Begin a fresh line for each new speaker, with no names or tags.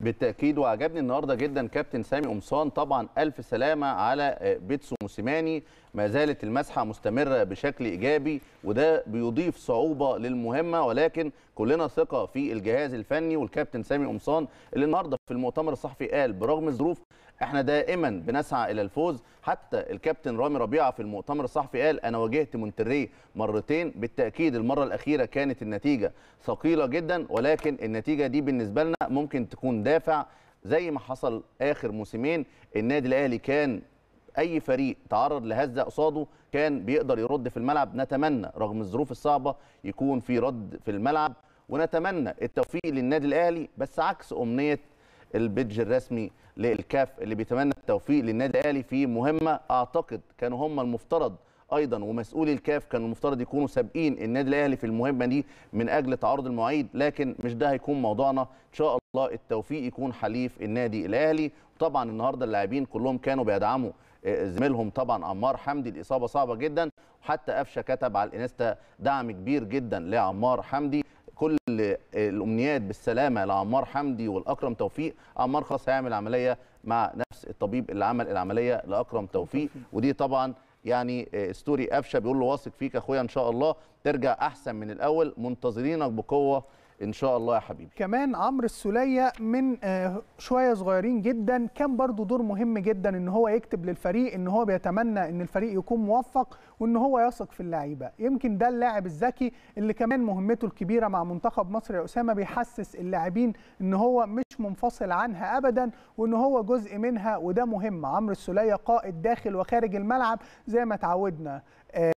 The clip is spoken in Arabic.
بالتاكيد وعجبني النهارده جدا كابتن سامي قمصان طبعا الف سلامه على آه، بيتسو موسيماني ما زالت المسحه مستمره بشكل ايجابي وده بيضيف صعوبه للمهمه ولكن كلنا ثقه في الجهاز الفني والكابتن سامي قمصان اللي النهارده في المؤتمر الصحفي قال برغم الظروف احنا دائما بنسعى الى الفوز حتى الكابتن رامي ربيعه في المؤتمر الصحفي قال انا واجهت مونتري مرتين بالتاكيد المره الاخيره كانت النتيجه ثقيله جدا ولكن النتيجه دي بالنسبه لنا ممكن تكون دافع زي ما حصل اخر موسمين النادي الاهلي كان اي فريق تعرض لهزه قصاده كان بيقدر يرد في الملعب نتمنى رغم الظروف الصعبه يكون في رد في الملعب ونتمنى التوفيق للنادي الاهلي بس عكس امنيه البيدج الرسمي للكاف اللي بيتمنى التوفيق للنادي الاهلي في مهمه اعتقد كانوا هم المفترض ايضا ومسؤولي الكاف كانوا المفترض يكونوا سابقين النادي الاهلي في المهمه دي من اجل تعرض المواعيد لكن مش ده هيكون موضوعنا ان شاء الله التوفيق يكون حليف النادي الاهلي طبعا النهارده اللاعبين كلهم كانوا بيدعموا آه، زميلهم طبعا عمار حمدي الاصابه صعبه جدا وحتى قفشه كتب على الانستا دعم كبير جدا لعمار حمدي كل الامنيات بالسلامه لعمار حمدي والاكرم توفيق عمار خاص هيعمل عمليه مع نفس الطبيب اللي عمل العمليه لاكرم توفيق ودي طبعا يعني ستوري قفشه بيقول له واثق فيك اخويا ان شاء الله ترجع احسن من الاول منتظرينك بقوه ان شاء الله يا حبيبي
كمان عمرو السوليه من آه، شويه صغيرين جدا كان برضو دور مهم جدا ان هو يكتب للفريق ان هو بيتمنى ان الفريق يكون موفق وان هو يثق في اللعيبه يمكن ده اللاعب الذكي اللي كمان مهمته الكبيره مع منتخب مصر يا اسامه بيحسس اللاعبين ان هو مش منفصل عنها ابدا وان هو جزء منها وده مهم عمرو السوليه قائد داخل وخارج الملعب زي ما اتعودنا آه،